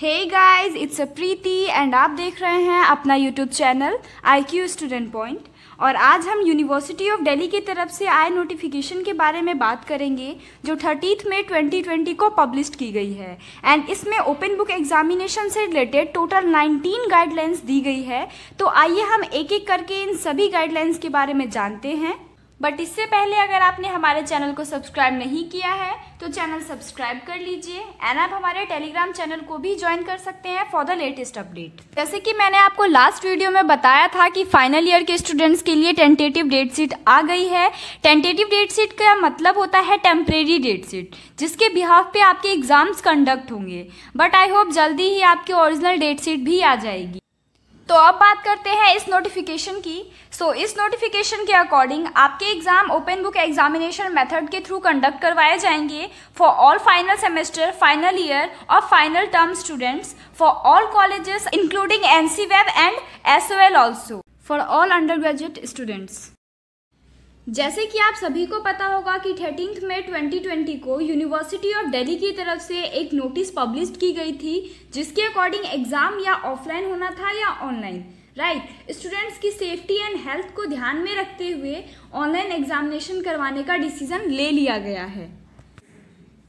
hey guys it's a Preeti and आप देख रहे हैं अपना YouTube channel I Q student point और आज हम यूनिवर्सिटी ऑफ दिल्ली की तरफ से आए नोटिफिकेशन के बारे में बात करेंगे जो थर्टीथ मई 2020 को पब्लिश की गई है एंड इसमें ओपन बुक एग्जामिनेशन से रिलेटेड टोटल 19 गाइडलाइंस दी गई है तो आइए हम एक एक करके इन सभी गाइडलाइंस के बारे में जानते हैं बट इससे पहले अगर आपने हमारे चैनल को सब्सक्राइब नहीं किया है तो चैनल सब्सक्राइब कर लीजिए एंड आप हमारे टेलीग्राम चैनल को भी ज्वाइन कर सकते हैं फॉर द लेटेस्ट अपडेट जैसे कि मैंने आपको लास्ट वीडियो में बताया था कि फाइनल ईयर के स्टूडेंट्स के लिए टेंटेटिव डेट शीट आ गई है टेंटेटिव डेट शीट का मतलब होता है टेम्परेरी डेट शीट जिसके बिहाफ पे आपके एग्जाम्स कंडक्ट होंगे बट आई होप जल्दी ही आपकी ओरिजिनल डेट शीट भी आ जाएगी तो अब बात करते हैं इस नोटिफिकेशन की सो so, इस नोटिफिकेशन के अकॉर्डिंग आपके exam open book examination method के थ्रू कंडक्ट करवाए जाएंगे for all final semester final year और final term students for all colleges including NC web and S O L also for all undergraduate students जैसे कि आप सभी को पता होगा कि थर्टीन मई 2020 को यूनिवर्सिटी ऑफ दिल्ली की तरफ से एक नोटिस पब्लिश की गई थी जिसके अकॉर्डिंग एग्ज़ाम या ऑफलाइन होना था या ऑनलाइन राइट स्टूडेंट्स की सेफ्टी एंड हेल्थ को ध्यान में रखते हुए ऑनलाइन एग्जामिनेशन करवाने का डिसीजन ले लिया गया है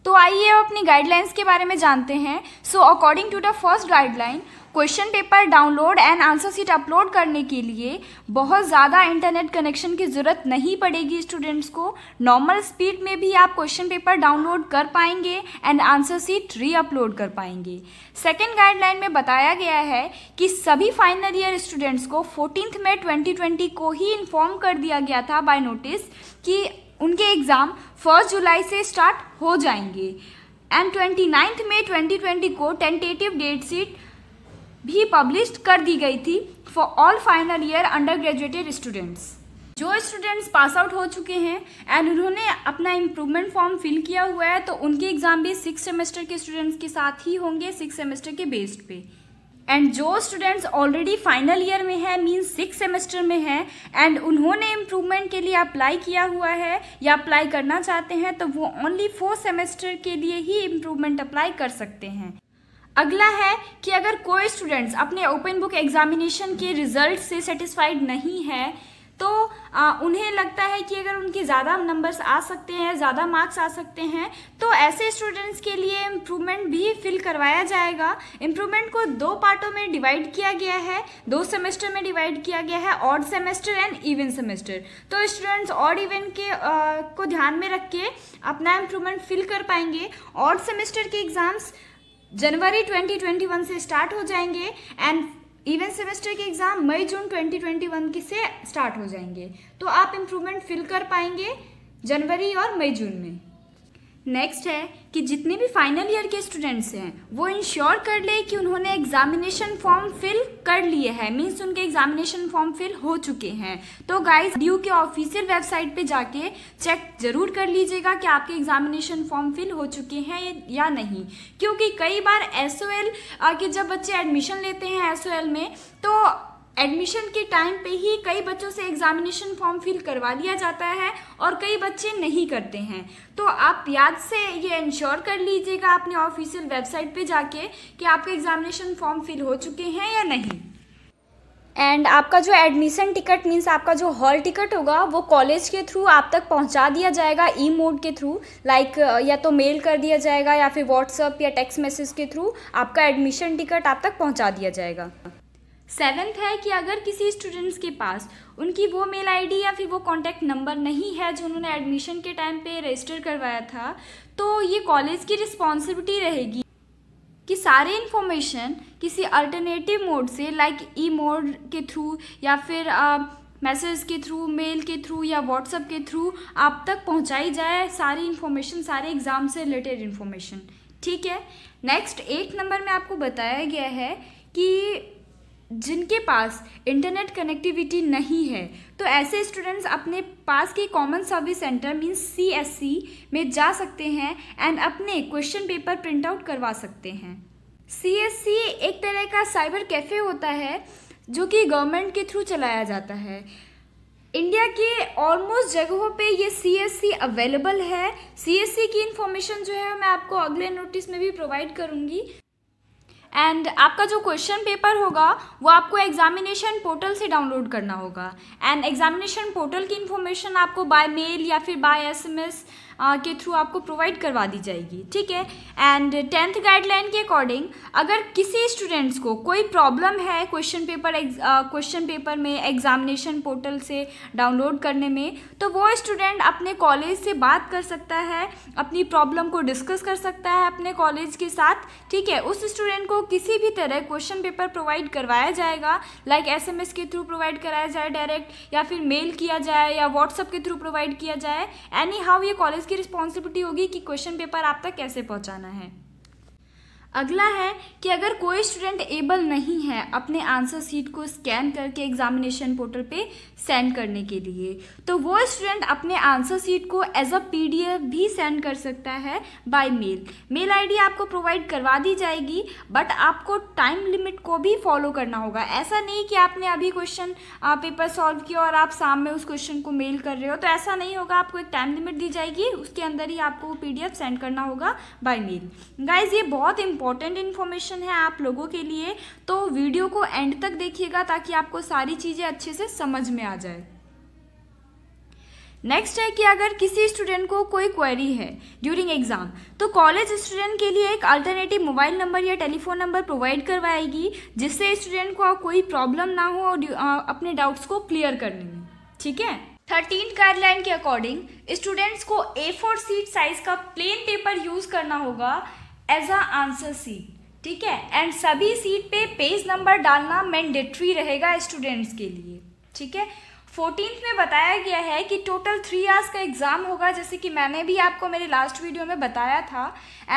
तो आइए अब अपनी गाइडलाइंस के बारे में जानते हैं so according to the first guideline question paper download and answer sheet upload करने के लिए बहुत ज़्यादा इंटरनेट कनेक्शन की ज़रूरत नहीं पड़ेगी स्टूडेंट्स को नॉर्मल स्पीड में भी आप क्वेश्चन पेपर डाउनलोड कर पाएंगे and answer sheet re upload कर पाएंगे सेकेंड गाइडलाइन में बताया गया है कि सभी फाइनल ईयर स्टूडेंट्स को फोर्टीन में 2020 को ही इन्फॉर्म कर दिया गया था बाय नोटिस कि उनके एग्ज़ाम फर्स्ट जुलाई से स्टार्ट हो जाएंगे and twenty ninth May twenty twenty को टेंटेटिव डेट सीट भी पब्लिश कर दी गई थी for all final year under graduated students जो स्टूडेंट्स पास आउट हो चुके हैं एंड उन्होंने अपना इम्प्रूवमेंट फॉर्म फिल किया हुआ है तो उनके एग्ज़ाम भी सिक्स सेमेस्टर के स्टूडेंट्स के साथ ही होंगे सिक्स सेमेस्टर के बेस्ड पे एंड जो स्टूडेंट्स ऑलरेडी फाइनल ईयर में है मीन सिक्स सेमेस्टर में है एंड उन्होंने इम्प्रूवमेंट के लिए अप्लाई किया हुआ है या अप्लाई करना चाहते हैं तो वो ओनली फोर सेमेस्टर के लिए ही इम्प्रूवमेंट अप्लाई कर सकते हैं अगला है कि अगर कोई स्टूडेंट्स अपने ओपन बुक एग्जामिनेशन के रिजल्ट से सेटिस्फाइड नहीं है तो आ, उन्हें लगता है कि अगर उनके ज़्यादा नंबर्स आ सकते हैं ज़्यादा मार्क्स आ सकते हैं तो ऐसे स्टूडेंट्स के लिए इम्प्रूवमेंट भी फिल करवाया जाएगा इम्प्रूवमेंट को दो पार्टों में डिवाइड किया गया है दो सेमेस्टर में डिवाइड किया गया है odd semester and even semester तो स्टूडेंट्स ऑड इवन के आ, को ध्यान में रख के अपना इम्प्रूवमेंट फिल कर पाएंगे ऑड सेमेस्टर के एग्ज़ाम्स जनवरी 2021 से स्टार्ट हो जाएंगे एंड इवन सेमेस्टर के एग्ज़ाम मई जून 2021 की से स्टार्ट हो जाएंगे तो आप इम्प्रूवमेंट फिल कर पाएंगे जनवरी और मई जून में नेक्स्ट है कि जितने भी फाइनल ईयर के स्टूडेंट्स हैं वो इंश्योर कर ले कि उन्होंने एग्जामिनेशन फॉर्म फिल कर लिए हैं मीन्स उनके एग्जामिनेशन फॉर्म फिल हो चुके हैं तो गाइस ड्यू के ऑफिशियल वेबसाइट पे जाके चेक जरूर कर लीजिएगा कि आपके एग्जामिनेशन फॉर्म फिल हो चुके हैं या नहीं क्योंकि कई बार एस के जब बच्चे एडमिशन लेते हैं एस में तो एडमिशन के टाइम पे ही कई बच्चों से एग्जामिनेशन फॉर्म फिल करवा लिया जाता है और कई बच्चे नहीं करते हैं तो आप याद से ये इंश्योर कर लीजिएगा अपने ऑफिशियल वेबसाइट पे जाके कि आपके एग्जामिनेशन फॉर्म फिल हो चुके हैं या नहीं एंड आपका जो एडमिशन टिकट मीन्स आपका जो हॉल टिकट होगा वो कॉलेज के थ्रू आप तक पहुंचा दिया जाएगा ई मोड के थ्रू लाइक या तो मेल कर दिया जाएगा या फिर व्हाट्सअप या टेक्स्ट मैसेज के थ्रू आपका एडमिशन टिकट आप तक पहुंचा दिया जाएगा सेवन्थ है कि अगर किसी स्टूडेंट्स के पास उनकी वो मेल आईडी या फिर वो कॉन्टैक्ट नंबर नहीं है जो उन्होंने एडमिशन के टाइम पे रजिस्टर करवाया था तो ये कॉलेज की रिस्पॉन्सिबिलिटी रहेगी कि सारे इन्फॉर्मेशन किसी अल्टरनेटिव मोड से लाइक ई मोड के थ्रू या फिर मैसेज के थ्रू मेल के थ्रू या व्हाट्सएप के थ्रू आप तक पहुंचाई जाए सारी इन्फॉर्मेशन सारे एग्ज़ाम से रिलेटेड इन्फॉर्मेशन ठीक है नेक्स्ट एक नंबर में आपको बताया गया है कि जिनके पास इंटरनेट कनेक्टिविटी नहीं है तो ऐसे स्टूडेंट्स अपने पास के common service centre means C में जा सकते हैं एंड अपने क्वेश्चन पेपर प्रिंट आउट करवा सकते हैं सी एक तरह का साइबर कैफ़े होता है जो कि गवर्नमेंट के थ्रू चलाया जाता है इंडिया के ऑलमोस्ट जगहों पे ये सी अवेलेबल है सी की इन्फॉर्मेशन जो है मैं आपको अगले नोटिस में भी प्रोवाइड करूँगी एंड आपका जो क्वेश्चन पेपर होगा वो आपको एग्जामिनेशन पोर्टल से डाउनलोड करना होगा एंड एग्जामिनेशन पोर्टल की इन्फॉर्मेशन आपको बाय मेल या फिर बाय एसएमएस uh, के थ्रू आपको प्रोवाइड करवा दी जाएगी ठीक है एंड टेंथ गाइडलाइन के अकॉर्डिंग अगर किसी स्टूडेंट्स को कोई प्रॉब्लम है क्वेश्चन पेपर क्वेश्चन पेपर में एग्जामिनेशन पोर्टल से डाउनलोड करने में तो वो स्टूडेंट अपने कॉलेज से बात कर सकता है अपनी प्रॉब्लम को डिस्कस कर सकता है अपने कॉलेज के साथ ठीक है उस स्टूडेंट को किसी भी तरह क्वेश्चन पेपर प्रोवाइड करवाया जाएगा लाइक एसएमएस के थ्रू प्रोवाइड कराया जाए डायरेक्ट या फिर मेल किया जाए या व्हाट्सअप के थ्रू प्रोवाइड किया जाए एनी हाउ ये कॉलेज की रिस्पॉन्सिबिलिटी होगी कि क्वेश्चन पेपर आप तक कैसे पहुँचाना है अगला है कि अगर कोई स्टूडेंट एबल नहीं है अपने आंसर सीट को स्कैन करके एग्जामिनेशन पोर्टल पे सेंड करने के लिए तो वो स्टूडेंट अपने आंसर सीट को एज अ पीडीएफ भी सेंड कर सकता है बाय मेल मेल आईडी आपको प्रोवाइड करवा दी जाएगी बट आपको टाइम लिमिट को भी फॉलो करना होगा ऐसा नहीं कि आपने अभी क्वेश्चन पेपर सॉल्व किया और आप शाम में उस क्वेश्चन को मेल कर रहे हो तो ऐसा नहीं होगा आपको एक टाइम लिमिट दी जाएगी उसके अंदर ही आपको पी सेंड करना होगा बाई मेल गाइज ये बहुत इंपॉर्टेंट इन्फॉर्मेशन है आप लोगों के लिए तो वीडियो को एंड तक देखिएगा ताकि आपको सारी चीज़ें अच्छे से समझ में आ जाए नेक्स्ट है कि अगर किसी स्टूडेंट को कोई क्वेरी है ड्यूरिंग एग्जाम तो कॉलेज स्टूडेंट के लिए एक अल्टरनेटिव मोबाइल नंबर या टेलीफोन नंबर प्रोवाइड करवाएगी जिससे स्टूडेंट को कोई प्रॉब्लम ना हो और अपने डाउट्स को क्लियर करने में ठीक है थर्टीन गाइडलाइन के अकॉर्डिंग स्टूडेंट्स को ए फोर सीट साइज का प्लेन पेपर यूज करना होगा एज आ आंसर सीट ठीक है एंड सभी सीट पे पेज नंबर डालना मैंडेटरी रहेगा स्टूडेंट्स के लिए ठीक है फोर्टीन में बताया गया है कि टोटल थ्री आवर्स का एग्ज़ाम होगा जैसे कि मैंने भी आपको मेरे लास्ट वीडियो में बताया था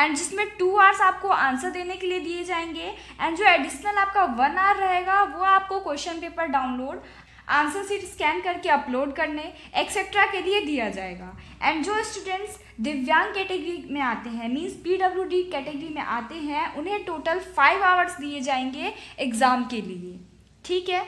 एंड जिसमें टू आवर्स आपको आंसर देने के लिए दिए जाएंगे एंड जो एडिशनल आपका वन आवर रहेगा वो आपको question paper download answer sheet scan करके अपलोड करने एक्सेट्रा के लिए दिया जाएगा एंड जो स्टूडेंट्स दिव्यांग कैटेगरी में आते हैं means P W D category में आते हैं उन्हें टोटल फाइव आवर्स दिए जाएंगे एग्ज़ाम के लिए ठीक है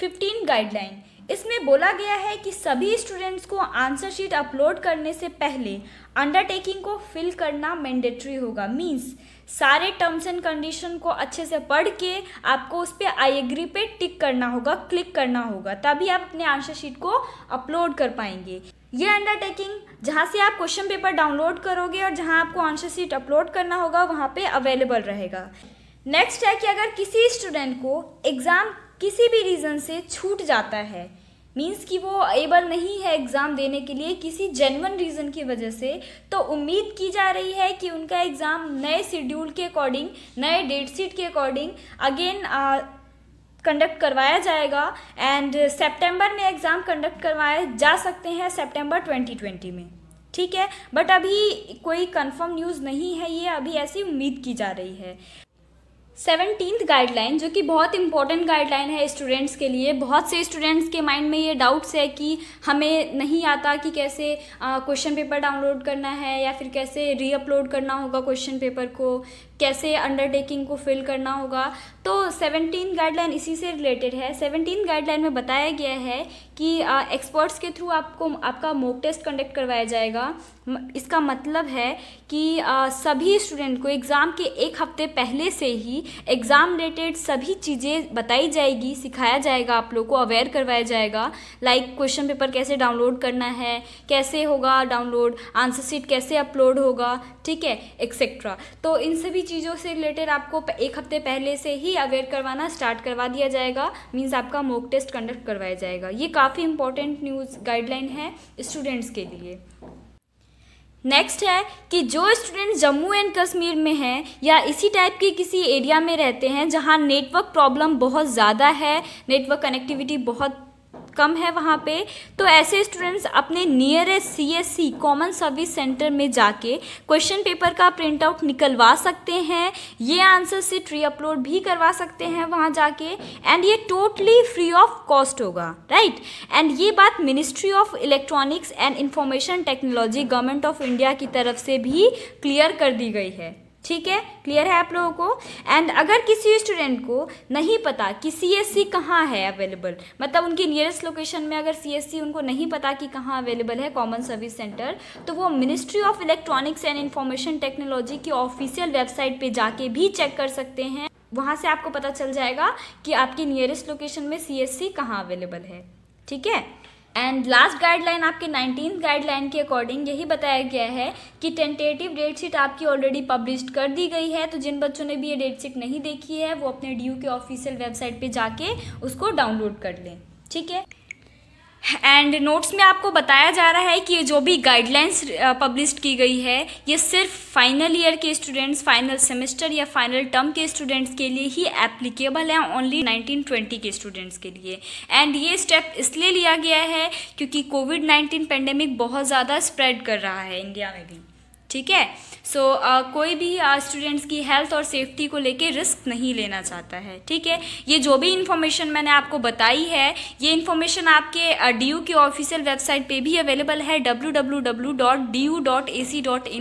फिफ्टीन गाइडलाइन इसमें बोला गया है कि सभी स्टूडेंट्स को आंसर शीट अपलोड करने से पहले अंडरटेकिंग को फिल करना मैंडेटरी होगा मीन्स सारे टर्म्स एंड कंडीशन को अच्छे से पढ़ के आपको उस पर आई एग्री पे टिक करना होगा क्लिक करना होगा तभी आप अपने आंसर शीट को अपलोड कर पाएंगे ये अंडरटेकिंग जहाँ से आप क्वेश्चन पेपर डाउनलोड करोगे और जहाँ आपको आंसर शीट अपलोड करना होगा वहाँ पे अवेलेबल रहेगा नेक्स्ट है कि अगर किसी स्टूडेंट को एग्ज़ाम किसी भी रीज़न से छूट जाता है मीन्स कि वो एबल नहीं है एग्ज़ाम देने के लिए किसी जेनवन रीज़न की वजह से तो उम्मीद की जा रही है कि उनका एग्ज़ाम नए शेड्यूल के अकॉर्डिंग नए डेट शीट के अकॉर्डिंग अगेन कंडक्ट करवाया जाएगा एंड सितंबर में एग्ज़ाम कंडक्ट करवाए जा सकते हैं सितंबर 2020 में ठीक है बट अभी कोई कंफर्म न्यूज़ नहीं है ये अभी ऐसी उम्मीद की जा रही है सेवनटीन्थ गाइडलाइन जो कि बहुत इंपॉर्टेंट गाइडलाइन है स्टूडेंट्स के लिए बहुत से स्टूडेंट्स के माइंड में ये डाउट्स है कि हमें नहीं आता कि कैसे क्वेश्चन पेपर डाउनलोड करना है या फिर कैसे रीअपलोड करना होगा क्वेश्चन पेपर को कैसे अंडरटेकिंग को फिल करना होगा तो सेवनटीन गाइडलाइन इसी से रिलेटेड है सेवनटीन गाइडलाइन में बताया गया है कि एक्सपर्ट्स के थ्रू आपको आपका मॉक टेस्ट कंडक्ट करवाया जाएगा इसका मतलब है कि आ, सभी स्टूडेंट को एग्ज़ाम के एक हफ्ते पहले से ही एग्ज़ाम रिलेटेड सभी चीज़ें बताई जाएगी सिखाया जाएगा आप लोग को अवेयर करवाया जाएगा लाइक क्वेश्चन पेपर कैसे डाउनलोड करना है कैसे होगा डाउनलोड आंसर सीट कैसे अपलोड होगा ठीक है एक्सेट्रा तो इन सभी चीज़ों से रिलेटेड आपको एक हफ्ते पहले से ही अवेयर करवाना स्टार्ट करवा दिया जाएगा मीन्स आपका मॉक टेस्ट कंडक्ट करवाया जाएगा ये काफ़ी इंपॉर्टेंट न्यूज़ गाइडलाइन है स्टूडेंट्स के लिए नेक्स्ट है कि जो स्टूडेंट जम्मू एंड कश्मीर में हैं या इसी टाइप के किसी एरिया में रहते हैं जहाँ नेटवर्क प्रॉब्लम बहुत ज़्यादा है नेटवर्क कनेक्टिविटी बहुत कम है वहाँ पे तो ऐसे स्टूडेंट्स अपने nearest CSC common service centre में जाके क्वेश्चन पेपर का प्रिंट आउट निकलवा सकते हैं ये आंसर से ट्री अपलोड भी करवा सकते हैं वहाँ जाके एंड ये टोटली फ्री ऑफ कॉस्ट होगा राइट एंड ये बात ministry of electronics and information technology government of India की तरफ से भी क्लियर कर दी गई है ठीक है क्लियर है आप लोगों को एंड अगर किसी स्टूडेंट को नहीं पता कि सी एस सी कहाँ है अवेलेबल मतलब उनकी नियरेस्ट लोकेशन में अगर सी एस सी उनको नहीं पता कि कहाँ अवेलेबल है कॉमन सर्विस सेंटर तो वो ministry of electronics and information technology की ऑफिशियल वेबसाइट पे जाके भी चेक कर सकते हैं वहाँ से आपको पता चल जाएगा कि आपकी नियरेस्ट लोकेशन में सी एस सी कहाँ अवेलेबल है ठीक है एंड लास्ट गाइडलाइन आपके नाइनटीन गाइडलाइन के अकॉर्डिंग यही बताया गया है कि टेंटेटिव डेट शीट आपकी ऑलरेडी पब्लिश कर दी गई है तो जिन बच्चों ने भी ये डेट शीट नहीं देखी है वो अपने डी के ऑफिशियल वेबसाइट पर जाके उसको डाउनलोड कर लें ठीक है एंड नोट्स में आपको बताया जा रहा है कि जो भी गाइडलाइंस पब्लिश की गई है ये सिर्फ फाइनल ईयर के स्टूडेंट्स फाइनल सेमेस्टर या फाइनल टर्म के स्टूडेंट्स के लिए ही एप्लीकेबल है ओनली 1920 के स्टूडेंट्स के लिए एंड ये स्टेप इसलिए लिया गया है क्योंकि कोविड 19 पेंडेमिक बहुत ज़्यादा स्प्रेड कर रहा है इंडिया में भी ठीक है सो so, uh, कोई भी स्टूडेंट्स uh, की हेल्थ और सेफ्टी को लेके रिस्क नहीं लेना चाहता है ठीक है ये जो भी इन्फॉर्मेशन मैंने आपको बताई है ये इन्फॉर्मेशन आपके डी uh, के ऑफिशियल वेबसाइट पे भी अवेलेबल है डब्ल्यू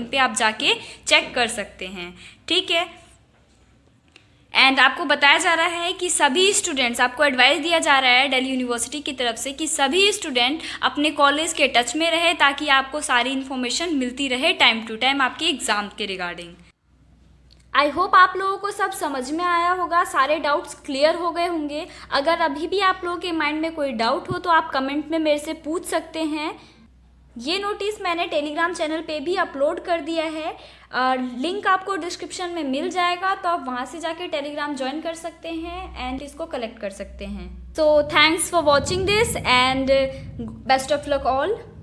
पे आप जाके चेक कर सकते हैं ठीक है एंड आपको बताया जा रहा है कि सभी स्टूडेंट्स आपको एडवाइस दिया जा रहा है दिल्ली यूनिवर्सिटी की तरफ से कि सभी स्टूडेंट अपने कॉलेज के टच में रहे ताकि आपको सारी इन्फॉर्मेशन मिलती रहे टाइम टू टाइम आपके एग्ज़ाम के रिगार्डिंग आई होप आप लोगों को सब समझ में आया होगा सारे डाउट्स क्लियर हो गए होंगे अगर अभी भी आप लोगों के माइंड में कोई डाउट हो तो आप कमेंट में मेरे से पूछ सकते हैं ये नोटिस मैंने टेलीग्राम चैनल पे भी अपलोड कर दिया है आ, लिंक आपको डिस्क्रिप्शन में मिल जाएगा तो आप वहाँ से जाके टेलीग्राम ज्वाइन कर सकते हैं एंड इसको कलेक्ट कर सकते हैं so thanks for watching this and best of luck all